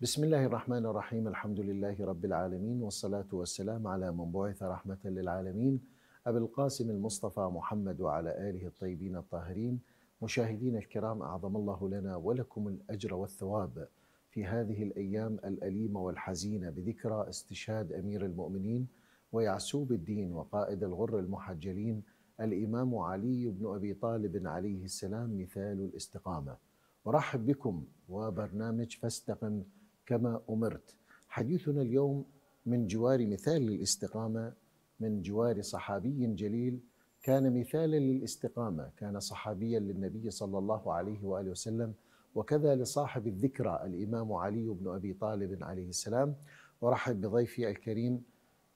بسم الله الرحمن الرحيم الحمد لله رب العالمين والصلاة والسلام على من بعث رحمة للعالمين أبي القاسم المصطفى محمد وعلى آله الطيبين الطاهرين مشاهدين الكرام أعظم الله لنا ولكم الأجر والثواب في هذه الأيام الأليمة والحزينة بذكرى استشهاد أمير المؤمنين ويعسوب الدين وقائد الغر المحجلين الإمام علي بن أبي طالب عليه السلام مثال الاستقامة ورحب بكم وبرنامج فاستقم كما امرت. حديثنا اليوم من جوار مثال للاستقامه من جوار صحابي جليل كان مثالا للاستقامه، كان صحابيا للنبي صلى الله عليه واله وسلم وكذا لصاحب الذكرى الامام علي بن ابي طالب عليه السلام. ارحب بضيفي الكريم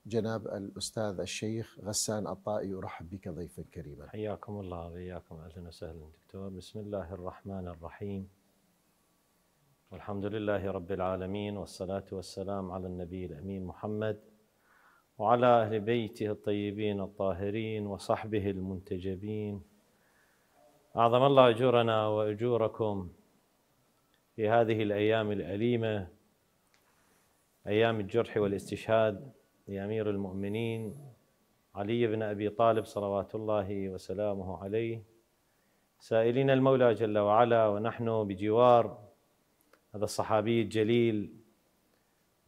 جناب الاستاذ الشيخ غسان الطائي ارحب بك ضيفا كريما. حياكم الله وإياكم اهلا وسهلا دكتور، بسم الله الرحمن الرحيم. والحمد لله رب العالمين والصلاة والسلام على النبي الأمين محمد وعلى أهل بيته الطيبين الطاهرين وصحبه المنتجبين أعظم الله أجورنا وأجوركم في هذه الأيام الأليمة أيام الجرح والاستشهاد لأمير المؤمنين علي بن أبي طالب صلوات الله وسلامه عليه سائلين المولى جل وعلا ونحن بجوار هذا الصحابي الجليل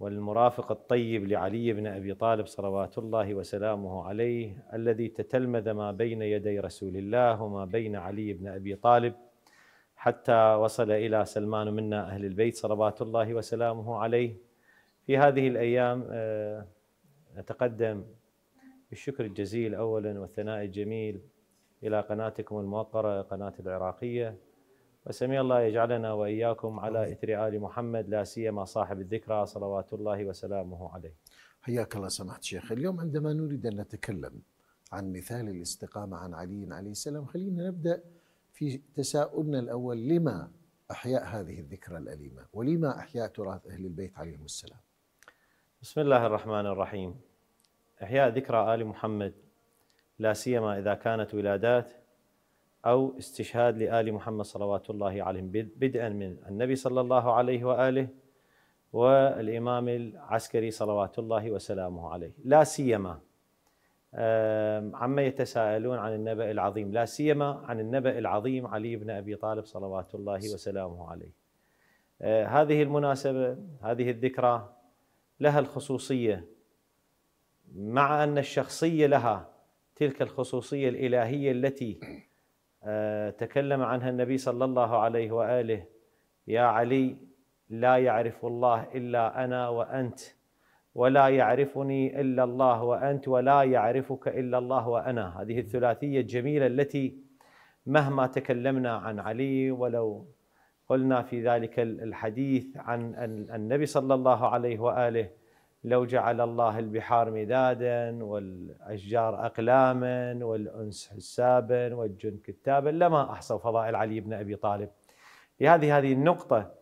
والمرافق الطيب لعلي بن ابي طالب صلوات الله وسلامه عليه الذي تتلمذ ما بين يدي رسول الله وما بين علي بن ابي طالب حتى وصل الى سلمان منا اهل البيت صلوات الله وسلامه عليه في هذه الايام نتقدم آه، بالشكر الجزيل اولا والثناء الجميل الى قناتكم الموقره قناه العراقيه وسمي الله يجعلنا واياكم على اثر ال محمد لا سيما صاحب الذكرى صلوات الله وسلامه عليه. حياك الله سمحت شيخ، اليوم عندما نريد ان نتكلم عن مثال الاستقامه عن علي عليه السلام خلينا نبدا في تساؤلنا الاول لما احياء هذه الذكرى الاليمه؟ ولما احياء تراث اهل البيت عليهم السلام؟ بسم الله الرحمن الرحيم. احياء ذكرى ال محمد لا سيما اذا كانت ولادات أو استشهاد لآل محمد صلوات الله عليهم بدءا من النبي صلى الله عليه وآله والإمام العسكري صلوات الله وسلامه عليه لا سيما عما يتساءلون عن النبأ العظيم لا سيما عن النبأ العظيم علي بن أبي طالب صلوات الله وسلامه عليه آه، هذه المناسبة هذه الذكرى لها الخصوصية مع أن الشخصية لها تلك الخصوصية الإلهية التي آه، تكلم عنها النبي صلى الله عليه واله يا علي لا يعرف الله الا انا وانت ولا يعرفني الا الله وانت ولا يعرفك الا الله وانا هذه الثلاثيه الجميله التي مهما تكلمنا عن علي ولو قلنا في ذلك الحديث عن النبي صلى الله عليه واله لو جعل الله البحار مدادا والأشجار أقلاما والأنس حسابا والجن كتابا لما أحصوا فضائل علي بن أبي طالب لهذه هذه النقطة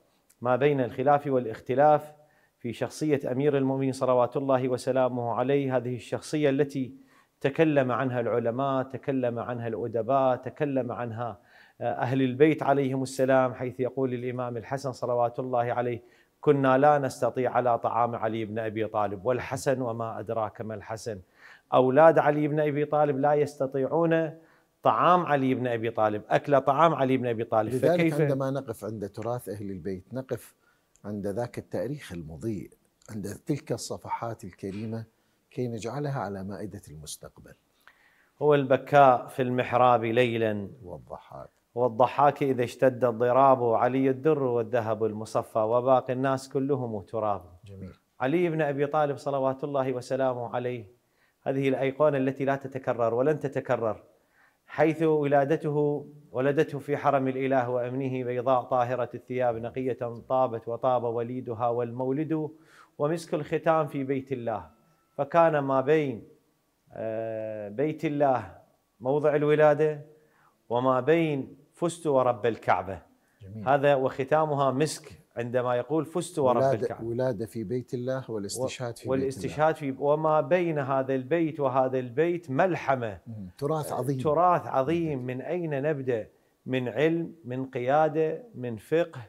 ما بين الخلاف والاختلاف في شخصية أمير المؤمنين صلوات الله وسلامه عليه هذه الشخصية التي تكلم عنها العلماء تكلم عنها الأدباء تكلم عنها آه، أهل البيت عليهم السلام حيث يقول الإمام الحسن صلوات الله عليه كنا لا نستطيع على طعام علي بن ابي طالب والحسن وما ادراك ما الحسن اولاد علي بن ابي طالب لا يستطيعون طعام علي بن ابي طالب اكل طعام علي بن ابي طالب لذلك فكيف عندما نقف عند تراث اهل البيت نقف عند ذاك التاريخ المضيء عند تلك الصفحات الكريمه كي نجعلها على مائده المستقبل هو البكاء في المحراب ليلا والضحاك والضحاك إذا اشتد الضراب علي الدر والذهب المصفى وباقي الناس كلهم تراب جميل. علي بن أبي طالب صلوات الله وسلامه عليه هذه الأيقونة التي لا تتكرر ولن تتكرر حيث ولادته ولدته في حرم الإله وأمنه بيضاء طاهرة الثياب نقية طابت وطاب وليدها والمولد ومسك الختام في بيت الله فكان ما بين آه، بيت الله موضع الولاده وما بين فزت ورب الكعبة جميل. هذا وختامها مسك عندما يقول فزت ورب الكعبة ولادة في بيت الله والاستشهاد في والاستشهاد بيت الله. في وما بين هذا البيت وهذا البيت ملحمة تراث عظيم تراث عظيم من أين نبدأ من علم من قيادة من فقه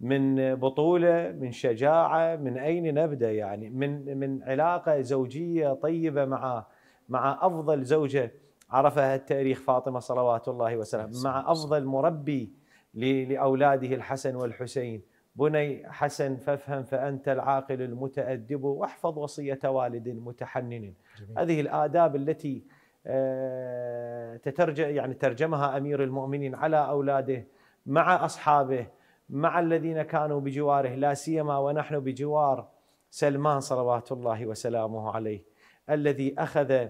من بطولة من شجاعة من أين نبدأ يعني من من علاقة زوجية طيبة مع مع أفضل زوجة عرفها التاريخ فاطمه صلوات الله وسلامه مع افضل مربي لاولاده الحسن والحسين بني حسن فافهم فانت العاقل المتادب واحفظ وصيه والد متحنن جميل. هذه الاداب التي آه، تترجم يعني ترجمها امير المؤمنين على اولاده مع اصحابه مع الذين كانوا بجواره لا سيما ونحن بجوار سلمان صلوات الله وسلامه عليه الذي اخذ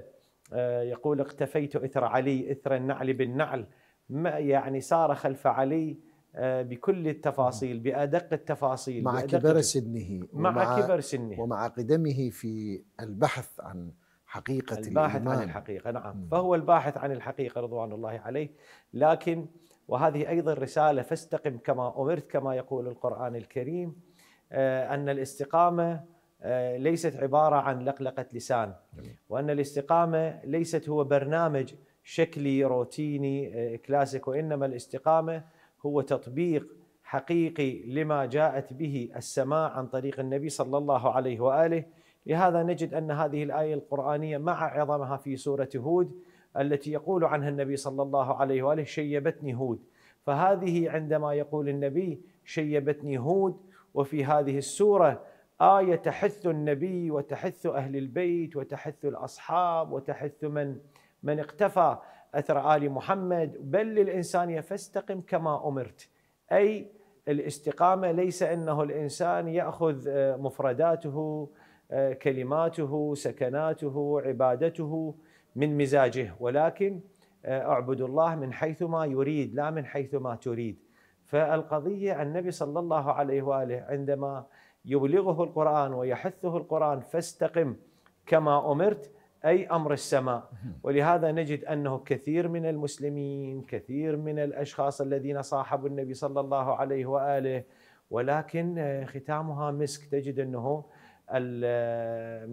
آه، يقول اقتفيت إثر علي إثر النعل بالنعل ما يعني سار خلف علي آه، بكل التفاصيل بأدق التفاصيل مع بأدق كبر سنه مع, كبر سنه ومع قدمه في البحث عن حقيقة الباحث الإيمان. عن الحقيقة نعم م. فهو الباحث عن الحقيقة رضوان الله عليه لكن وهذه أيضا رسالة فاستقم كما أمرت كما يقول القرآن الكريم آه، أن الاستقامة آه، ليست عباره عن لقلقه لسان وان الاستقامه ليست هو برنامج شكلي روتيني آه، كلاسيك وانما الاستقامه هو تطبيق حقيقي لما جاءت به السماء عن طريق النبي صلى الله عليه واله لهذا نجد ان هذه الايه القرانيه مع عظمها في سوره هود التي يقول عنها النبي صلى الله عليه واله شيبتني هود فهذه عندما يقول النبي شيبتني هود وفي هذه السوره آية تحث النبي وتحث أهل البيت وتحث الأصحاب وتحث من من اقتفى أثر آل محمد بل للإنسانية فاستقم كما أمرت أي الاستقامة ليس أنه الإنسان يأخذ آه، مفرداته آه، كلماته سكناته عبادته من مزاجه ولكن آه، اعبد الله من حيث ما يريد لا من حيث ما تريد فالقضية النبي صلى الله عليه وآله عندما يبلغه القرآن ويحثه القرآن فاستقم كما أمرت أي أمر السماء ولهذا نجد أنه كثير من المسلمين كثير من الأشخاص الذين صاحبوا النبي صلى الله عليه وآله ولكن ختامها مسك تجد أنه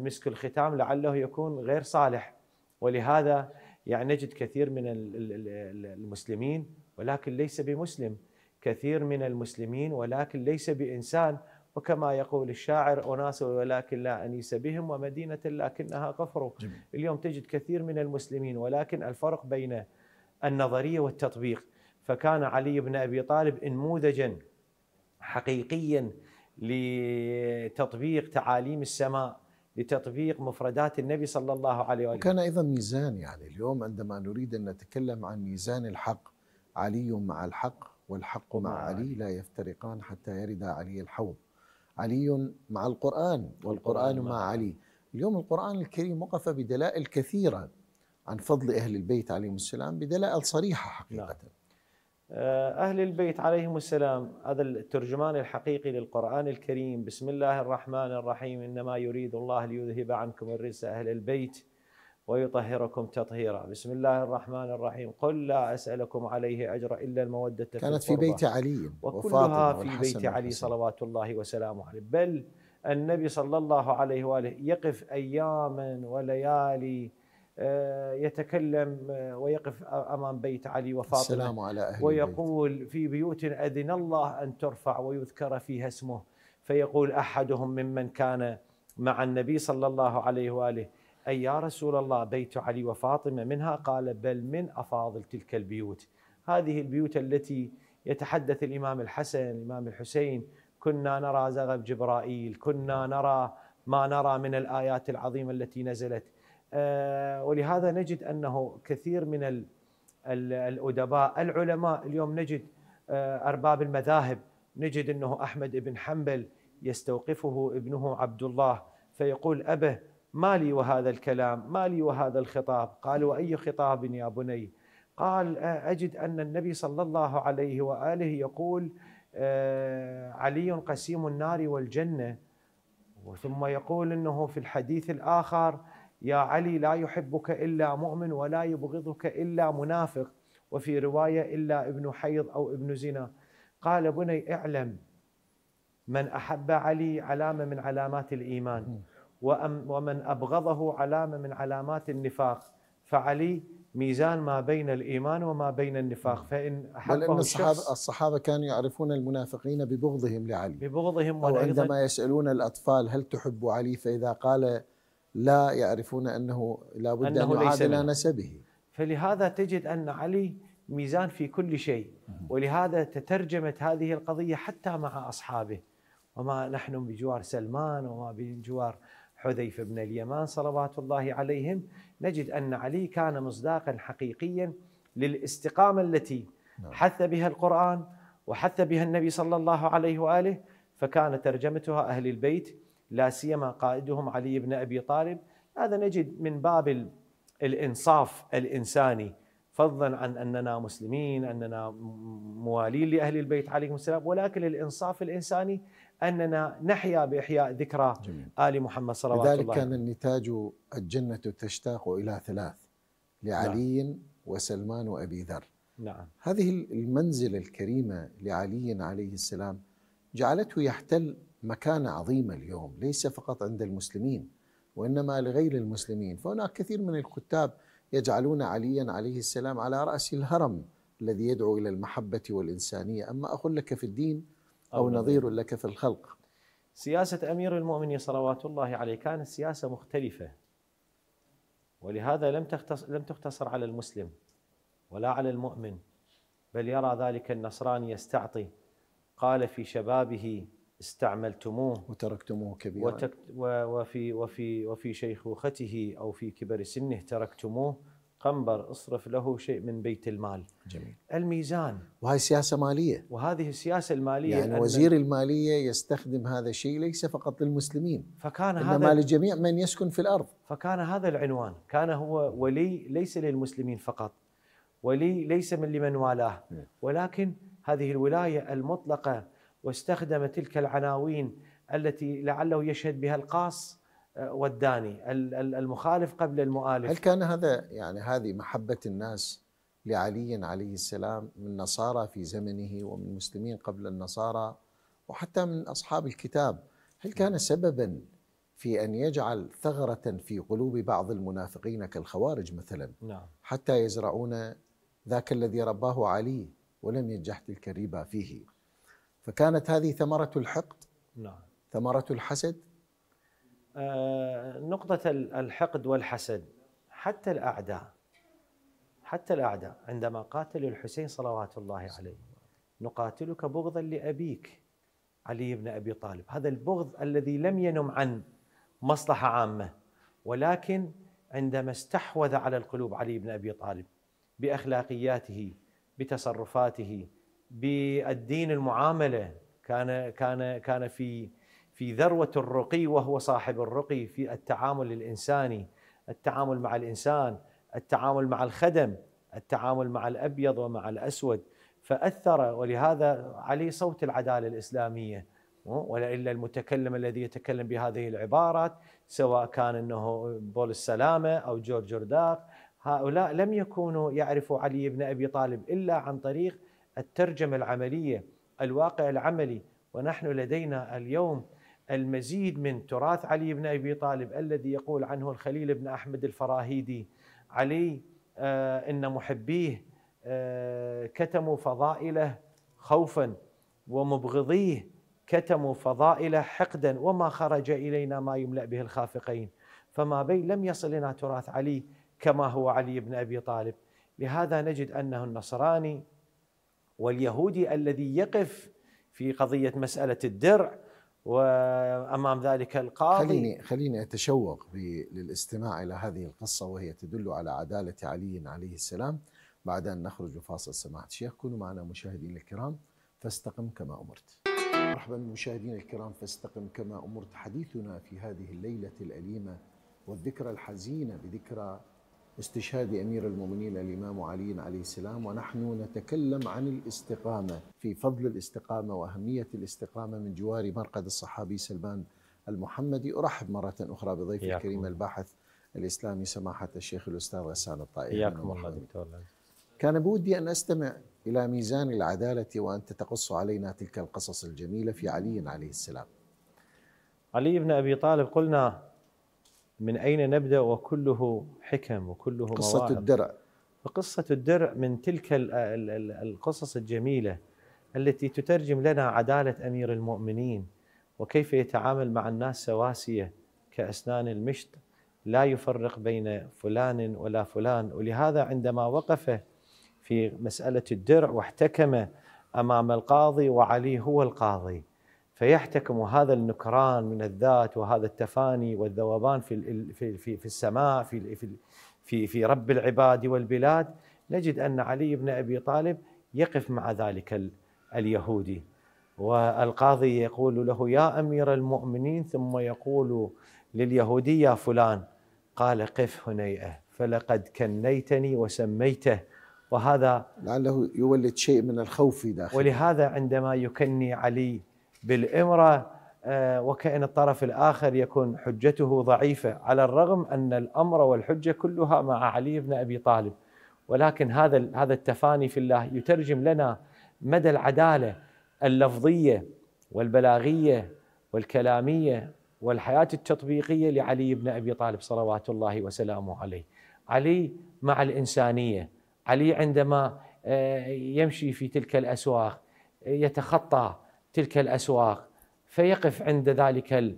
مسك الختام لعله يكون غير صالح ولهذا يعني نجد كثير من المسلمين ولكن ليس بمسلم كثير من المسلمين ولكن ليس بإنسان وكما يقول الشاعر أناس ولكن لا أنيس بهم ومدينة لكنها غفر جميل. اليوم تجد كثير من المسلمين ولكن الفرق بين النظرية والتطبيق فكان علي بن أبي طالب انموذجا حقيقيا لتطبيق تعاليم السماء لتطبيق مفردات النبي صلى الله عليه وآله وكان أيضا ميزان يعني اليوم عندما نريد أن نتكلم عن ميزان الحق علي مع الحق والحق مع, مع علي لا يفترقان حتى يرد علي الحوض علي مع القرآن والقرآن مع علي اليوم القرآن الكريم وقف بدلائل كثيرة عن فضل أهل البيت عليهم السلام بدلائل صريحة نعم. حقيقة نعم. أهل البيت عليهم السلام هذا الترجمان الحقيقي للقرآن الكريم بسم الله الرحمن الرحيم إنما يريد الله ليذهب عنكم الرجس أهل البيت ويطهركم تطهيرا بسم الله الرحمن الرحيم قل لا أسألكم عليه أجر إلا المودة في كانت في بيت علي وكلها في بيت علي صلوات الله وسلامه عليه بل النبي صلى الله عليه وآله يقف أياما وليالي آه، يتكلم آه، ويقف امام بيت علي وفاطمه السلام على أهل ويقول البيت. في بيوت اذن الله ان ترفع ويذكر فيها اسمه فيقول احدهم ممن كان مع النبي صلى الله عليه واله أي يا رسول الله بيت علي وفاطمة منها قال بل من أفاضل تلك البيوت هذه البيوت التي يتحدث الإمام الحسن الإمام الحسين كنا نرى زغب جبرائيل كنا نرى ما نرى من الآيات العظيمة التي نزلت آه، ولهذا نجد أنه كثير من الأدباء العلماء اليوم نجد آه، أرباب المذاهب نجد أنه أحمد بن حنبل يستوقفه ابنه عبد الله فيقول أبه ما لي وهذا الكلام ما لي وهذا الخطاب قال وأي خطاب يا بني قال أجد أن النبي صلى الله عليه وآله يقول آه، علي قسيم النار والجنة ثم يقول أنه في الحديث الآخر يا علي لا يحبك إلا مؤمن ولا يبغضك إلا منافق وفي رواية إلا ابن حيض أو ابن زنا قال بني اعلم من أحب علي علامة من علامات الإيمان ومن أبغضه علامة من علامات النفاق فعلي ميزان ما بين الإيمان وما بين النفاق نعم. فإن بل إن الصحابة, الصحابة كانوا يعرفون المنافقين ببغضهم لعلي ببغضهم أو عندما يسألون الأطفال هل تحب علي فإذا قال لا يعرفون أنه لا بد أن يعادل نسبه فلهذا تجد أن علي ميزان في كل شيء ولهذا تترجمت هذه القضية حتى مع أصحابه وما نحن بجوار سلمان وما بجوار حذيفه بن اليمان صلوات الله عليهم نجد ان علي كان مصداقا حقيقيا للاستقامه التي نعم. حث بها القران وحث بها النبي صلى الله عليه واله فكان ترجمتها اهل البيت لا سيما قائدهم علي بن ابي طالب هذا نجد من باب الانصاف الانساني فضلا عن اننا مسلمين اننا موالين لاهل البيت عليهم السلام ولكن الانصاف الانساني اننا نحيا باحياء ذكرى جميل. ال محمد صلى الله عليه لذلك كان النتاج الجنه تشتاق الى ثلاث لعلي نعم. وسلمان وابي ذر نعم هذه المنزله الكريمه لعلي عليه السلام جعلته يحتل مكانه عظيمه اليوم ليس فقط عند المسلمين وانما لغير المسلمين فهناك كثير من الكتاب يجعلون عليا عليه السلام على راس الهرم الذي يدعو الى المحبه والانسانيه اما اقول لك في الدين أو نظير لك في الخلق سياسة أمير المؤمنين صلوات الله عليه كانت سياسة مختلفة ولهذا لم تختص لم تقتصر على المسلم ولا على المؤمن بل يرى ذلك النصراني يستعطي قال في شبابه استعملتموه وتركتموه كبيرا وتك... وفي وفي وفي شيخوخته او في كبر سنه تركتموه قنبر اصرف له شيء من بيت المال جميل الميزان وهي سياسة مالية وهذه السياسة المالية يعني وزير المالية يستخدم هذا الشيء ليس فقط للمسلمين فكان إنما هذا لجميع من يسكن في الأرض فكان هذا العنوان كان هو ولي ليس للمسلمين فقط ولي ليس من لمن والاه نعم. ولكن هذه الولاية المطلقة واستخدم تلك العناوين التي لعله يشهد بها القاص والداني المخالف قبل المؤالف هل كان هذا يعني هذه محبة الناس لعلي عليه السلام من نصارى في زمنه ومن المسلمين قبل النصارى وحتى من أصحاب الكتاب هل كان سببا في أن يجعل ثغرة في قلوب بعض المنافقين كالخوارج مثلا نعم. حتى يزرعون ذاك الذي رباه علي ولم ينجح تلك الربا فيه فكانت هذه ثمرة الحقد نعم. ثمرة الحسد آه، نقطة الحقد والحسد حتى الأعداء حتى الأعداء عندما قاتل الحسين صلوات الله عليه نقاتلك بغضا لأبيك علي بن أبي طالب هذا البغض الذي لم ينم عن مصلحة عامة ولكن عندما استحوذ على القلوب علي بن أبي طالب بأخلاقياته بتصرفاته بالدين المعاملة كان كان كان في في ذروة الرقي وهو صاحب الرقي في التعامل الإنساني التعامل مع الإنسان التعامل مع الخدم التعامل مع الأبيض ومع الأسود فأثر ولهذا عليه صوت العدالة الإسلامية ولئلا المتكلم الذي يتكلم بهذه العبارات سواء كان أنه بول السلامة أو جورج جرداق هؤلاء لم يكونوا يعرفوا علي بن أبي طالب إلا عن طريق الترجمة العملية الواقع العملي ونحن لدينا اليوم المزيد من تراث علي بن ابي طالب الذي يقول عنه الخليل بن احمد الفراهيدي علي آه، ان محبيه آه، كتموا فضائله خوفا ومبغضيه كتموا فضائله حقدا وما خرج الينا ما يملا به الخافقين فما بين لم يصلنا تراث علي كما هو علي بن ابي طالب لهذا نجد انه النصراني واليهودي الذي يقف في قضيه مساله الدرع وامام ذلك القاضي خليني خليني اتشوق للاستماع الى هذه القصه وهي تدل على عداله علي عليه السلام بعد ان نخرج فاصل سماحه الشيخ كونوا معنا مشاهدينا الكرام فاستقم كما امرت. مرحبا مشاهدينا الكرام فاستقم كما امرت حديثنا في هذه الليله الاليمه والذكرى الحزينه بذكرى استشهاد امير المؤمنين الامام علي عليه السلام ونحن نتكلم عن الاستقامه في فضل الاستقامه واهميه الاستقامه من جوار مرقد الصحابي سلمان المحمدي ارحب مره اخرى بضيفي الكريم الباحث الاسلامي سماحه الشيخ الاستاذ غسان الطائي حياكم الله كان بودي ان استمع الى ميزان العداله وانت تقص علينا تلك القصص الجميله في علي عليه السلام. علي بن ابي طالب قلنا من أين نبدأ وكله حكم وكله قصة مواهب. الدرع فقصة الدرع من تلك القصص الجميلة التي تترجم لنا عدالة أمير المؤمنين وكيف يتعامل مع الناس سواسية كأسنان المشط لا يفرق بين فلان ولا فلان ولهذا عندما وقف في مسألة الدرع واحتكم أمام القاضي وعلي هو القاضي فيحتكم هذا النكران من الذات وهذا التفاني والذوبان في في في, في السماء في في في رب العباد والبلاد نجد ان علي بن ابي طالب يقف مع ذلك اليهودي والقاضي يقول له يا امير المؤمنين ثم يقول لليهودي يا فلان قال قف هنيئه فلقد كنيتني وسميته وهذا لعله يولد شيء من الخوف في داخله ولهذا عندما يكني علي بالامرة آه، وكأن الطرف الآخر يكون حجته ضعيفة على الرغم أن الأمر والحجة كلها مع علي بن أبي طالب ولكن هذا هذا التفاني في الله يترجم لنا مدى العدالة اللفظية والبلاغية والكلامية والحياة التطبيقية لعلي بن أبي طالب صلوات الله وسلامه عليه علي مع الإنسانية علي عندما آه، يمشي في تلك الأسواق يتخطى تلك الاسواق فيقف عند ذلك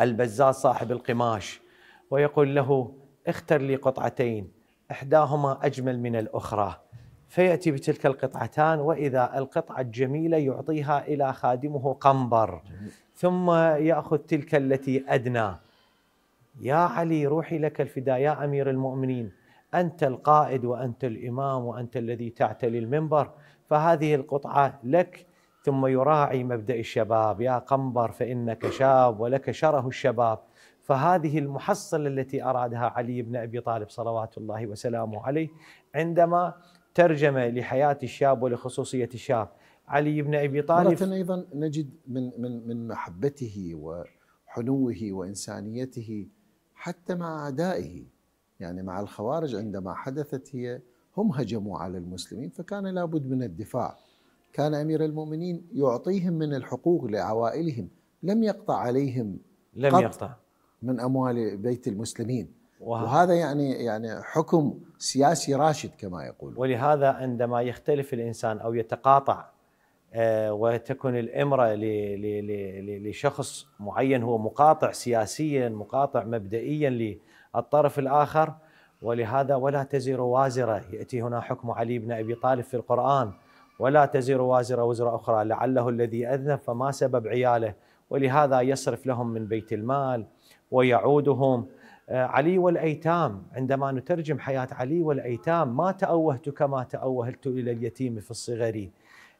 البزاز صاحب القماش ويقول له اختر لي قطعتين احداهما اجمل من الاخرى فياتي بتلك القطعتان واذا القطعه الجميله يعطيها الى خادمه قنبر ثم ياخذ تلك التي ادنى يا علي روحي لك الفداء يا امير المؤمنين انت القائد وانت الامام وانت الذي تعتلي المنبر فهذه القطعه لك ثم يراعي مبدا الشباب يا قنبر فانك شاب ولك شره الشباب فهذه المحصله التي ارادها علي بن ابي طالب صلوات الله وسلامه عليه عندما ترجم لحياه الشاب ولخصوصيه الشاب علي بن ابي طالب مرة ايضا نجد من من من محبته وحنوه وانسانيته حتى مع اعدائه يعني مع الخوارج عندما حدثت هي هم هجموا على المسلمين فكان لابد من الدفاع كان امير المؤمنين يعطيهم من الحقوق لعوائلهم لم يقطع عليهم لم يقطع من اموال بيت المسلمين وهذا, وهذا يعني يعني حكم سياسي راشد كما يقول ولهذا عندما يختلف الانسان او يتقاطع آه، وتكون الامره لشخص معين هو مقاطع سياسيا مقاطع مبدئيا للطرف الاخر ولهذا ولا تزر وازره ياتي هنا حكم علي بن ابي طالب في القران ولا تزر وازرة وزر أخرى لعله الذي أذنب فما سبب عياله ولهذا يصرف لهم من بيت المال ويعودهم آه، علي والأيتام عندما نترجم حياة علي والأيتام ما تأوهت كما تأوهلت إلى اليتيم في الصغر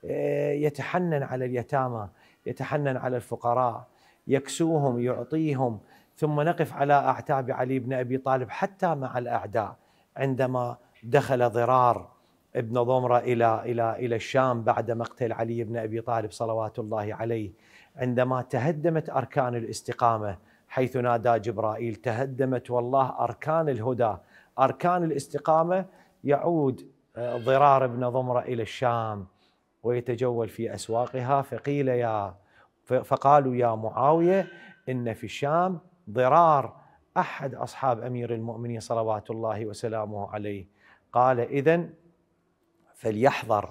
آه، يتحنن على اليتامى يتحنن على الفقراء يكسوهم يعطيهم ثم نقف على أعتاب علي بن أبي طالب حتى مع الأعداء عندما دخل ضرار ابن ضمرة إلى إلى إلى الشام بعد مقتل علي بن أبي طالب صلوات الله عليه عندما تهدمت أركان الاستقامة حيث نادى جبرائيل تهدمت والله أركان الهدى أركان الاستقامة يعود آه، ضرار بن ضمرة إلى الشام ويتجول في أسواقها فقيل يا فقالوا يا معاوية إن في الشام ضرار أحد أصحاب أمير المؤمنين صلوات الله وسلامه عليه قال إذن فليحذر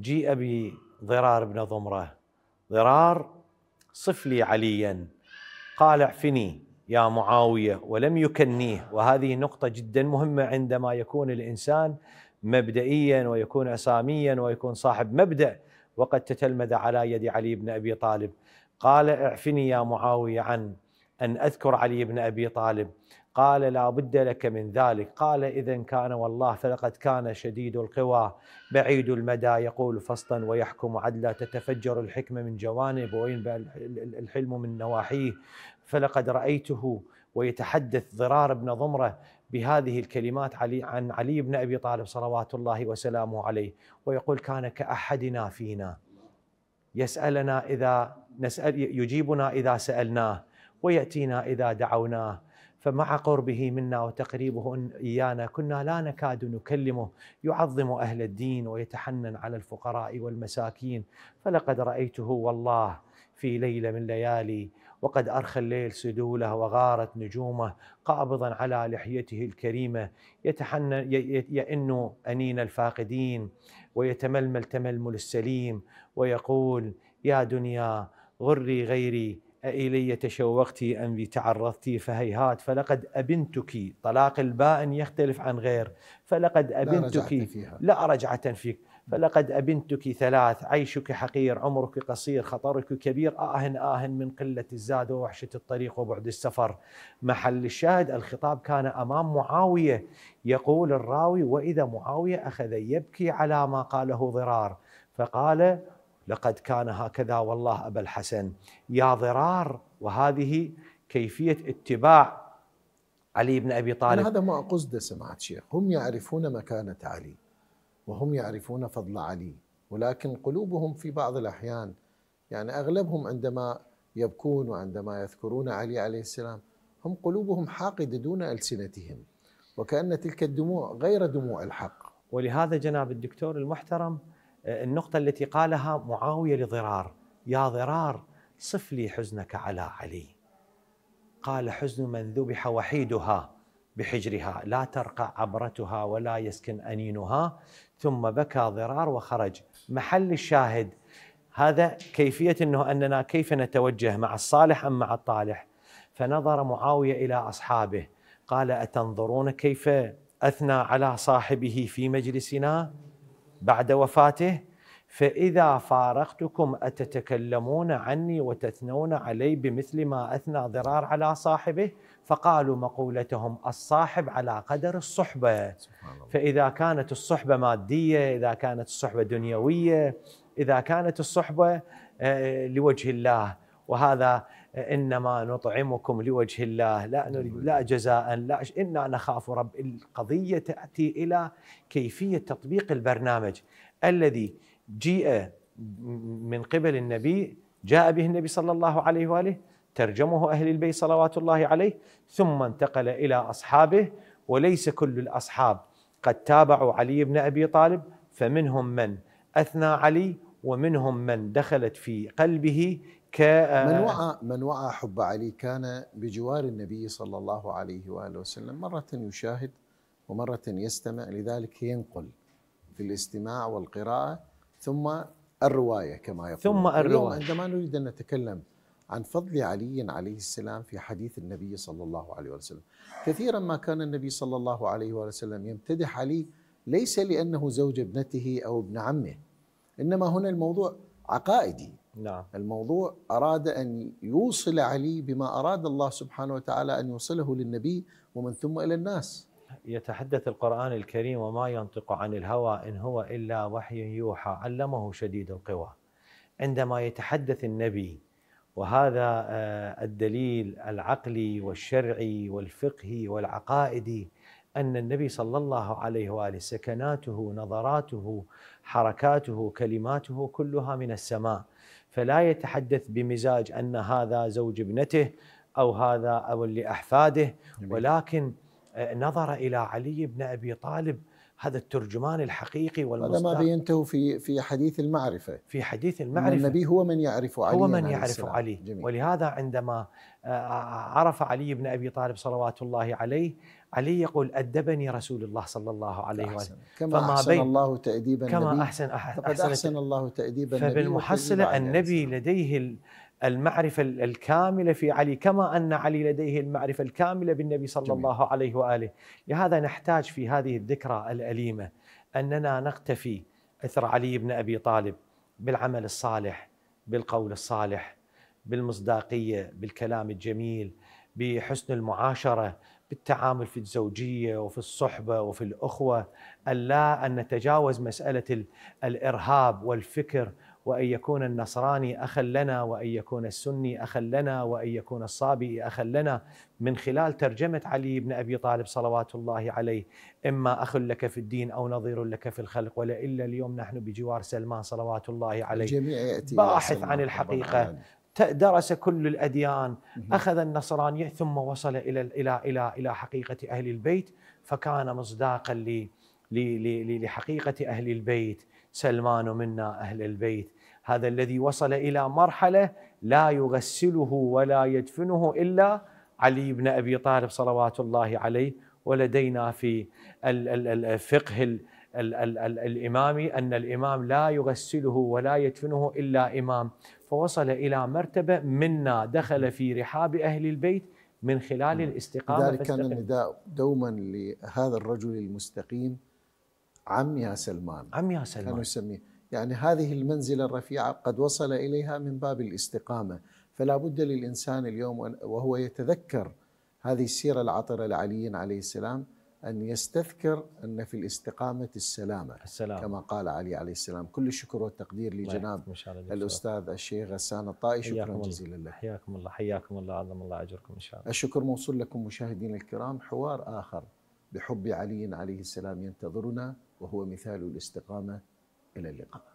جيء بضرار بن ضمرة ضرار صف لي عليا قال اعفني يا معاوية ولم يكنيه وهذه نقطة جدا مهمة عندما يكون الإنسان مبدئيا ويكون أساميا ويكون صاحب مبدأ وقد تتلمذ على يد علي بن أبي طالب قال اعفني يا معاوية عن أن أذكر علي بن أبي طالب قال لا بد لك من ذلك قال إذا كان والله فلقد كان شديد القوى بعيد المدى يقول فصلا ويحكم عدلا تتفجر الحكمة من جوانب وينبع الحلم من نواحيه فلقد رأيته ويتحدث ضرار بن ضمرة بهذه الكلمات علي عن علي بن أبي طالب صلوات الله وسلامه عليه ويقول كان كأحدنا فينا يسألنا إذا نسأل يجيبنا إذا سألناه ويأتينا إذا دعوناه فمع قربه منا وتقريبه ايانا كنا لا نكاد نكلمه يعظم اهل الدين ويتحنن على الفقراء والمساكين فلقد رايته والله في ليله من ليالي وقد أرخى الليل سدوله وغارت نجومه قابضا على لحيته الكريمة يتحنن يئن أنين الفاقدين ويتململ تململ السليم ويقول يا دنيا غري غيري إلي تشوقت أم لي تعرضت فهيهات فلقد أبنتك طلاق البائن يختلف عن غير فلقد أبنتك لا, فيها لا رجعة فيك فلقد أبنتك ثلاث عيشك حقير عمرك قصير خطرك كبير آه آه من قلة الزاد ووحشة الطريق وبعد السفر محل الشاهد الخطاب كان أمام معاوية يقول الراوي وإذا معاوية أخذ يبكي على ما قاله ضرار فقال لقد كان هكذا والله أبا الحسن يا ضرار وهذه كيفية اتباع علي بن أبي طالب هذا ما قصده سمعت شيخ هم يعرفون مكانة علي وهم يعرفون فضل علي ولكن قلوبهم في بعض الأحيان يعني أغلبهم عندما يبكون وعندما يذكرون علي عليه السلام هم قلوبهم حاقدة دون ألسنتهم وكأن تلك الدموع غير دموع الحق ولهذا جناب الدكتور المحترم النقطة التي قالها معاوية لضرار يا ضرار صف لي حزنك على علي قال حزن من ذبح وحيدها بحجرها لا ترقع عبرتها ولا يسكن أنينها ثم بكى ضرار وخرج محل الشاهد هذا كيفية أنه أننا كيف نتوجه مع الصالح أم مع الطالح فنظر معاوية إلى أصحابه قال أتنظرون كيف أثنى على صاحبه في مجلسنا بعد وفاته فإذا فارقتكم أتتكلمون عني وتثنون علي بمثل ما أثنى ضرار على صاحبه فقالوا مقولتهم الصاحب على قدر الصحبة فإذا كانت الصحبة مادية إذا كانت الصحبة دنيوية إذا كانت الصحبة آه، لوجه الله وهذا انما نطعمكم لوجه الله لا نعم. نريد لا جزاء لا انا نخاف رب القضيه تاتي الى كيفيه تطبيق البرنامج الذي جيء من قبل النبي جاء به النبي صلى الله عليه واله ترجمه اهل البيت صلوات الله عليه ثم انتقل الى اصحابه وليس كل الاصحاب قد تابعوا علي بن ابي طالب فمنهم من اثنى علي ومنهم من دخلت في قلبه ك آه, من وعى من وعى حب علي كان بجوار النبي صلى الله عليه واله وسلم مره يشاهد ومره يستمع لذلك ينقل في الاستماع والقراءه ثم الروايه كما يقول ثم الروايه عندما نريد ان نتكلم عن فضل علي عليه السلام في حديث النبي صلى الله عليه وسلم كثيرا ما كان النبي صلى الله عليه وسلم يمتدح علي ليس لأنه زوج ابنته أو ابن عمه إنما هنا الموضوع عقائدي نعم الموضوع أراد أن يوصل علي بما أراد الله سبحانه وتعالى أن يوصله للنبي ومن ثم إلى الناس يتحدث القرآن الكريم وما ينطق عن الهوى إن هو إلا وحي يوحى علمه شديد القوى عندما يتحدث النبي وهذا آه، الدليل العقلي والشرعي والفقهي والعقائدي أن النبي صلى الله عليه وآله سكناته نظراته حركاته كلماته كلها من السماء فلا يتحدث بمزاج ان هذا زوج ابنته او هذا او لاحفاده ولكن آه، نظر الى علي بن ابي طالب هذا الترجمان الحقيقي والمصداق هذا ما بينته في في حديث المعرفة في حديث المعرفة النبي هو من يعرف علي هو من يعرف علي جميل. ولهذا عندما آه، آه، عرف علي بن أبي طالب صلوات الله عليه علي يقول أدبني رسول الله صلى الله عليه وسلم كما فما أحسن بين الله تأديب النبي كما أحسن أحسن, أحسن الله تأديب النبي فبالمحصلة النبي لديه المعرفة الكاملة في علي كما أن علي لديه المعرفة الكاملة بالنبي صلى جميل. الله عليه وآله لهذا نحتاج في هذه الذكرى الأليمة أننا نقتفي أثر علي بن أبي طالب بالعمل الصالح بالقول الصالح بالمصداقية بالكلام الجميل بحسن المعاشرة بالتعامل في الزوجية وفي الصحبة وفي الأخوة ألا أن نتجاوز مسألة الإرهاب والفكر وأن يكون النصراني أخا لنا وأن يكون السني أخا لنا وأن يكون الصابئي أخا لنا من خلال ترجمة علي بن أبي طالب صلوات الله عليه إما أخ لك في الدين أو نظير لك في الخلق ولا إلا اليوم نحن بجوار سلمان صلوات الله عليه الجميع يأتي باحث عن الحقيقة درس كل الاديان اخذ النصرانيه ثم وصل الى الى الى الى حقيقه اهل البيت فكان مصداقا لحقيقه اهل البيت سلمان منا أهل البيت هذا الذي وصل إلى مرحلة لا يغسله ولا يدفنه إلا علي بن أبي طالب صلوات الله عليه ولدينا في الفقه الإمامي أن الإمام لا يغسله ولا يدفنه إلا إمام فوصل إلى مرتبة منا دخل في رحاب أهل البيت من خلال نعم. الاستقامة ذلك كان النداء دوما لهذا الرجل المستقيم عم يا سلمان عم يا سلمان كانوا يسميه يعني هذه المنزلة الرفيعة قد وصل إليها من باب الاستقامة فلا بد للإنسان اليوم وهو يتذكر هذه السيرة العطرة لعلي عليه السلام أن يستذكر أن في الاستقامة السلامة السلام. كما قال علي عليه السلام كل الشكر والتقدير لجناب الأستاذ الشيخ غسان الطائي شكرا جزيلا لك حياكم الله حياكم الله عظم الله أجركم إن شاء الله الشكر موصول لكم مشاهدينا الكرام حوار آخر بحب علي عليه السلام ينتظرنا وهو مثال الاستقامه الى اللقاء